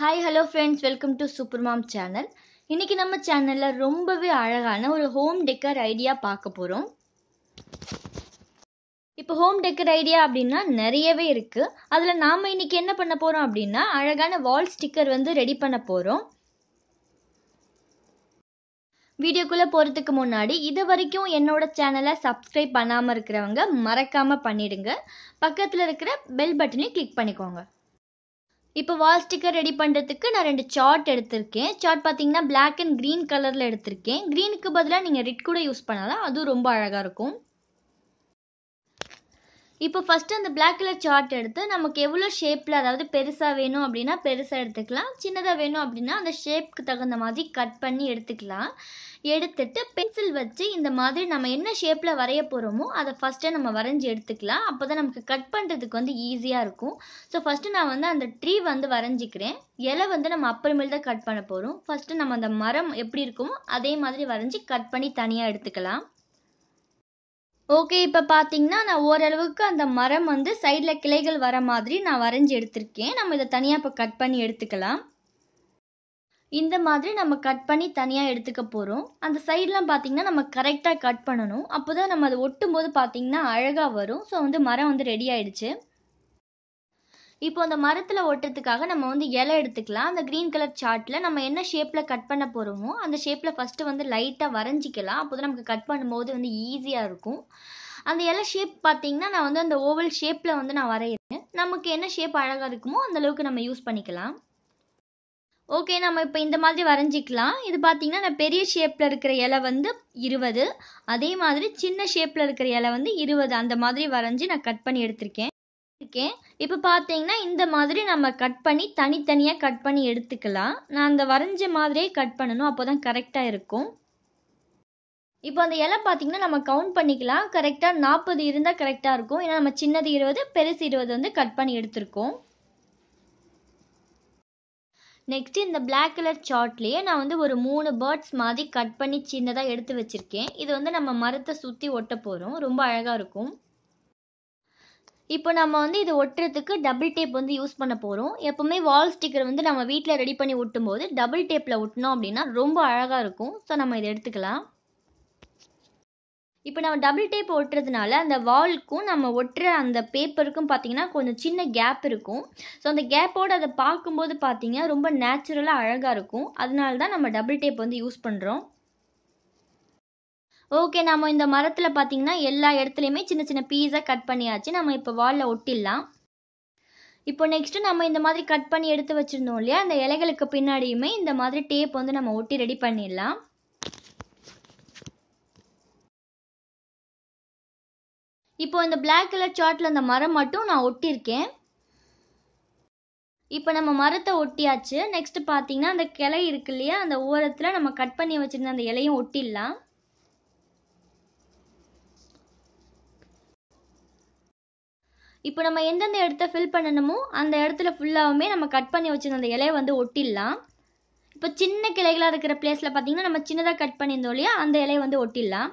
hi hello friends welcome to super mom channel இன்றைக்கி நம்ம சேனலில் ரொம்பவே அழகான ஒரு ஹோம் டெக்கர் ஐடியா பார்க்க போகிறோம் இப்போ ஹோம் டெக்கர் ஐடியா அப்படின்னா நிறையவே இருக்குது அதில் நாம் இன்றைக்கி என்ன பண்ண போகிறோம் அப்படின்னா அழகான வால் ஸ்டிக்கர் வந்து ரெடி பண்ண போகிறோம் வீடியோக்குள்ளே போகிறதுக்கு முன்னாடி இது வரைக்கும் என்னோட சேனலை சப்ஸ்கிரைப் பண்ணாமல் இருக்கிறவங்க மறக்காமல் பண்ணிடுங்க பக்கத்தில் இருக்கிற பெல் பட்டனையும் கிளிக் பண்ணிக்கோங்க இப்போ வால் ஸ்டிக்கர் ரெடி பண்ணுறதுக்கு நான் ரெண்டு சார்ட் எடுத்திருக்கேன் சார்ட் பார்த்தீங்கன்னா பிளாக் அண்ட் க்ரீன் கலரில் எடுத்திருக்கேன் க்ரீனுக்கு பதிலாக நீங்கள் ரெட் கூட யூஸ் பண்ணலாம் அதுவும் ரொம்ப அழகாக இருக்கும் இப்போ ஃபஸ்ட்டு அந்த பிளாக் கலர் சார்ட் எடுத்து நமக்கு எவ்வளோ ஷேப்பில் அதாவது பெருசாக வேணும் அப்படின்னா பெருசாக எடுத்துக்கலாம் சின்னதாக வேணும் அப்படின்னா அந்த ஷேப்புக்கு தகுந்த மாதிரி கட் பண்ணி எடுத்துக்கலாம் எடுத்துட்டு பென்சில் வச்சு இந்த மாதிரி நம்ம என்ன ஷேப்பில் வரைய போகிறோமோ அதை ஃபஸ்ட்டு நம்ம வரைஞ்சி எடுத்துக்கலாம் அப்போ தான் நமக்கு கட் பண்ணுறதுக்கு வந்து ஈஸியாக இருக்கும் ஸோ ஃபஸ்ட்டு நான் வந்து அந்த ட்ரீ வந்து வரைஞ்சிக்கிறேன் இலை வந்து நம்ம அப்புறமேல் தான் கட் பண்ண போகிறோம் ஃபஸ்ட்டு நம்ம அந்த மரம் எப்படி இருக்குமோ அதே மாதிரி வரைஞ்சி கட் பண்ணி தனியாக எடுத்துக்கலாம் ஓகே இப்போ பார்த்தீங்கன்னா நான் ஓரளவுக்கு அந்த மரம் வந்து சைடில் கிளைகள் வர மாதிரி நான் வரைஞ்சி எடுத்திருக்கேன் நம்ம இதை தனியாக இப்போ கட் பண்ணி எடுத்துக்கலாம் இந்த மாதிரி நம்ம கட் பண்ணி தனியாக எடுத்துக்க போகிறோம் அந்த சைட்லாம் பார்த்திங்கன்னா நம்ம கரெக்டாக கட் பண்ணணும் அப்போ தான் நம்ம அதை ஒட்டும் போது பார்த்திங்கன்னா அழகாக வரும் ஸோ வந்து மரம் வந்து ரெடி ஆயிடுச்சு இப்போ அந்த மரத்தில் ஒட்டுறதுக்காக நம்ம வந்து இலை எடுத்துக்கலாம் அந்த க்ரீன் கலர் சார்ட்டில் நம்ம என்ன ஷேப்பில் கட் பண்ண போகிறோமோ அந்த ஷேப்பில் ஃபஸ்ட்டு வந்து லைட்டாக வரைஞ்சிக்கலாம் அப்போ தான் நமக்கு கட் பண்ணும்போது வந்து ஈஸியாக இருக்கும் அந்த இலை ஷேப் பார்த்திங்கன்னா நான் வந்து அந்த ஓவல் ஷேப்பில் வந்து நான் வரைகிறேன் நமக்கு என்ன ஷேப் அழகாக இருக்குமோ அந்தளவுக்கு நம்ம யூஸ் பண்ணிக்கலாம் ஓகே நம்ம இப்போ இந்த மாதிரி வரைஞ்சிக்கலாம் இது பார்த்திங்கன்னா நான் பெரிய ஷேப்பில் இருக்கிற இலை வந்து இருபது அதே மாதிரி சின்ன ஷேப்பில் இருக்கிற இலை வந்து இருபது அந்த மாதிரி வரைஞ்சி நான் கட் பண்ணி எடுத்திருக்கேன் இருக்கேன் இப்போ பார்த்தீங்கன்னா இந்த மாதிரி நம்ம கட் பண்ணி தனித்தனியாக கட் பண்ணி எடுத்துக்கலாம் நான் அந்த வரைஞ்ச மாதிரியே கட் பண்ணணும் அப்போ தான் கரெக்டாக இருக்கும் இப்போ அந்த இலை பார்த்தீங்கன்னா நம்ம கவுண்ட் பண்ணிக்கலாம் கரெக்டாக நாற்பது இருந்தால் கரெக்டாக இருக்கும் ஏன்னா நம்ம சின்னது இருபது பெருசு இருபது வந்து கட் பண்ணி எடுத்திருக்கோம் நெக்ஸ்ட்டு இந்த பிளாக் கலர் சார்ட்லேயே நான் வந்து ஒரு மூணு பேர்ட்ஸ் மாதிரி கட் பண்ணி சின்னதாக எடுத்து வச்சுருக்கேன் இது வந்து நம்ம மரத்தை சுற்றி ஒட்ட போகிறோம் ரொம்ப அழகாக இருக்கும் இப்போ நம்ம வந்து இது ஒட்டுறதுக்கு டபுள் டேப் வந்து யூஸ் பண்ண போகிறோம் எப்போவுமே வால் ஸ்டிக்கர் வந்து நம்ம வீட்டில் ரெடி பண்ணி ஒட்டும் போது டபுள் டேப்பில் ஒட்டினோம் அப்படின்னா ரொம்ப அழகாக இருக்கும் ஸோ நம்ம இதை எடுத்துக்கலாம் இப்போ நம்ம டபுள் டேப் ஒட்டுறதுனால அந்த வால்க்கும் நம்ம ஒட்டுற அந்த பேப்பருக்கும் பார்த்தீங்கன்னா கொஞ்சம் சின்ன கேப் இருக்கும் ஸோ அந்த கேப்போடு அதை பார்க்கும்போது பார்த்திங்கன்னா ரொம்ப நேச்சுரலாக அழகாக இருக்கும் அதனால தான் நம்ம டபுள் டேப் வந்து யூஸ் பண்ணுறோம் ஓகே நம்ம இந்த மரத்தில் பார்த்தீங்கன்னா எல்லா இடத்துலையுமே சின்ன சின்ன பீஸாக கட் பண்ணியாச்சு நம்ம இப்போ வாலில் ஒட்டிடலாம் இப்போ நெக்ஸ்ட்டு நம்ம இந்த மாதிரி கட் பண்ணி எடுத்து வச்சுருந்தோம் இல்லையா அந்த இலைகளுக்கு பின்னாடியுமே இந்த மாதிரி டேப் வந்து நம்ம ஒட்டி ரெடி பண்ணிடலாம் இப்போ இந்த பிளாக் கலர் சார்ட்டில் அந்த மரம் மட்டும் நான் ஒட்டியிருக்கேன் இப்போ நம்ம மரத்தை ஒட்டியாச்சு நெக்ஸ்ட் பார்த்தீங்கன்னா அந்த கிளை இருக்கு இல்லையா அந்த ஓரத்தில் நம்ம கட் பண்ணி வச்சுருந்த அந்த இலையும் ஒட்டிடலாம் இப்போ நம்ம எந்தெந்த இடத்த ஃபில் பண்ணணுமோ அந்த இடத்துல ஃபுல்லாகவுமே நம்ம கட் பண்ணி வச்சுருந்த அந்த இலையை வந்து ஒட்டிடலாம் இப்போ சின்ன கிளைகளாக இருக்கிற பிளேஸில் பார்த்தீங்கன்னா நம்ம சின்னதாக கட் பண்ணியிருந்தோம் இல்லையா அந்த இலையை வந்து ஒட்டிடலாம்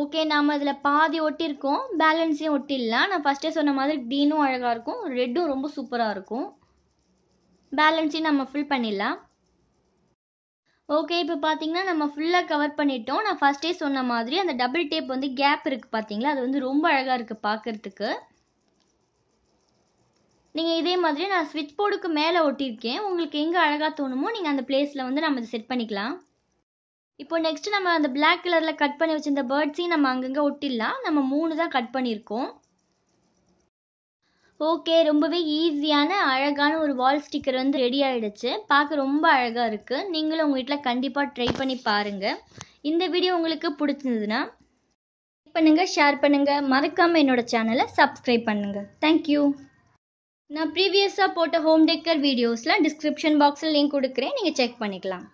ஓகே நாம் இதில் பாதி ஒட்டியிருக்கோம் பேலன்ஸையும் ஒட்டிடலாம் நான் ஃபஸ்ட்டே சொன்ன மாதிரி க்ரீனும் அழகாக இருக்கும் ரெட்டும் ரொம்ப சூப்பராக இருக்கும் பேலன்ஸையும் நம்ம ஃபில் பண்ணிடலாம் ஓகே இப்போ பார்த்தீங்கன்னா நம்ம ஃபுல்லாக கவர் பண்ணிட்டோம் நான் ஃபஸ்ட்டே சொன்ன மாதிரி அந்த டபுள் டேப் வந்து கேப் இருக்குது பார்த்தீங்களா அது வந்து ரொம்ப அழகாக இருக்குது பார்க்குறதுக்கு நீங்கள் இதே மாதிரி நான் ஸ்விட்ச் போர்டுக்கு மேலே ஒட்டியிருக்கேன் உங்களுக்கு எங்கே அழகாக தோணுமோ நீங்கள் அந்த பிளேஸில் வந்து நம்ம செட் பண்ணிக்கலாம் இப்போ நெக்ஸ்ட்டு நம்ம அந்த பிளாக் கலரில் கட் பண்ணி வச்சிருந்த பேர்ட்ஸையும் நம்ம அங்கங்கே ஒட்டிடலாம் நம்ம மூணு தான் கட் பண்ணியிருக்கோம் ஓகே ரொம்பவே ஈஸியான அழகான ஒரு வால் ஸ்டிக்கர் வந்து ரெடி ஆகிடுச்சு பார்க்க ரொம்ப அழகாக இருக்குது நீங்களும் உங்கள் வீட்டில் கண்டிப்பாக ட்ரை பண்ணி பாருங்கள் இந்த வீடியோ உங்களுக்கு பிடிச்சிருந்ததுன்னா லைக் பண்ணுங்கள் ஷேர் பண்ணுங்கள் மறக்காமல் என்னோடய சேனலை சப்ஸ்கிரைப் பண்ணுங்கள் தேங்க்யூ நான் ப்ரீவியஸாக போட்ட ஹோம் டெக்கர் வீடியோஸில் டிஸ்கிரிப்ஷன் பாக்ஸில் லிங்க் கொடுக்குறேன் நீங்கள் செக் பண்ணிக்கலாம்